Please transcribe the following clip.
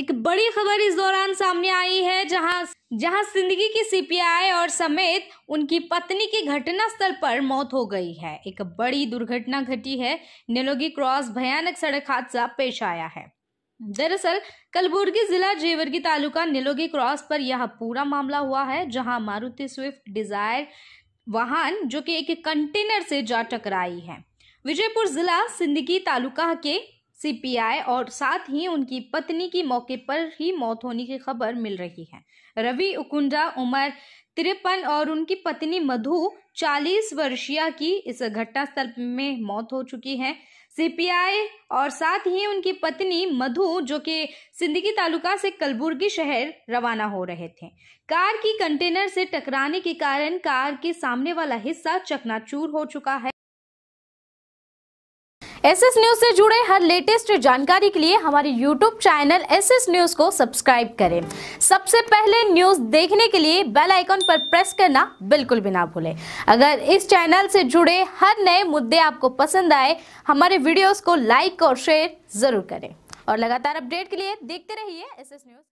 एक बड़ी खबर इस दौरान सामने आई है जहां जहां जिंदगी की सीपीआई और समेत उनकी पत्नी की घटना स्थल पर मौत हो गई है एक बड़ी दुर्घटना घटी है निलोगी क्रॉस भयानक सड़क हादसा पेश आया है दरअसल कलबुर्गी जिला जेवरगी तालुका निलोगी क्रॉस पर यह पूरा मामला हुआ है जहां मारुति स्विफ्ट डिजायर वाहन जो कि एक कंटेनर से जा टकराई है विजयपुर जिला सिंदगी तालुका के सीपीआई और साथ ही उनकी पत्नी की मौके पर ही मौत होने की खबर मिल रही है रवि उकुंडा उमर तिरपन और उनकी पत्नी मधु 40 वर्षीय की इस घटना स्थल में मौत हो चुकी है सीपीआई और साथ ही उनकी पत्नी मधु जो कि सिंधगी तालुका से कलबुर्गी शहर रवाना हो रहे थे कार की कंटेनर से टकराने के कारण कार के सामने वाला हिस्सा चकनाचूर हो चुका है एस एस न्यूज से जुड़े हर लेटेस्ट जानकारी के लिए हमारे YouTube channel S S news को सब्सक्राइब करें सबसे पहले न्यूज देखने के लिए बेल आइकॉन पर प्रेस करना बिल्कुल भी ना भूलें अगर इस चैनल से जुड़े हर नए मुद्दे आपको पसंद आए हमारे वीडियोस को लाइक और शेयर जरूर करें और लगातार अपडेट के लिए देखते रहिए एस एस न्यूज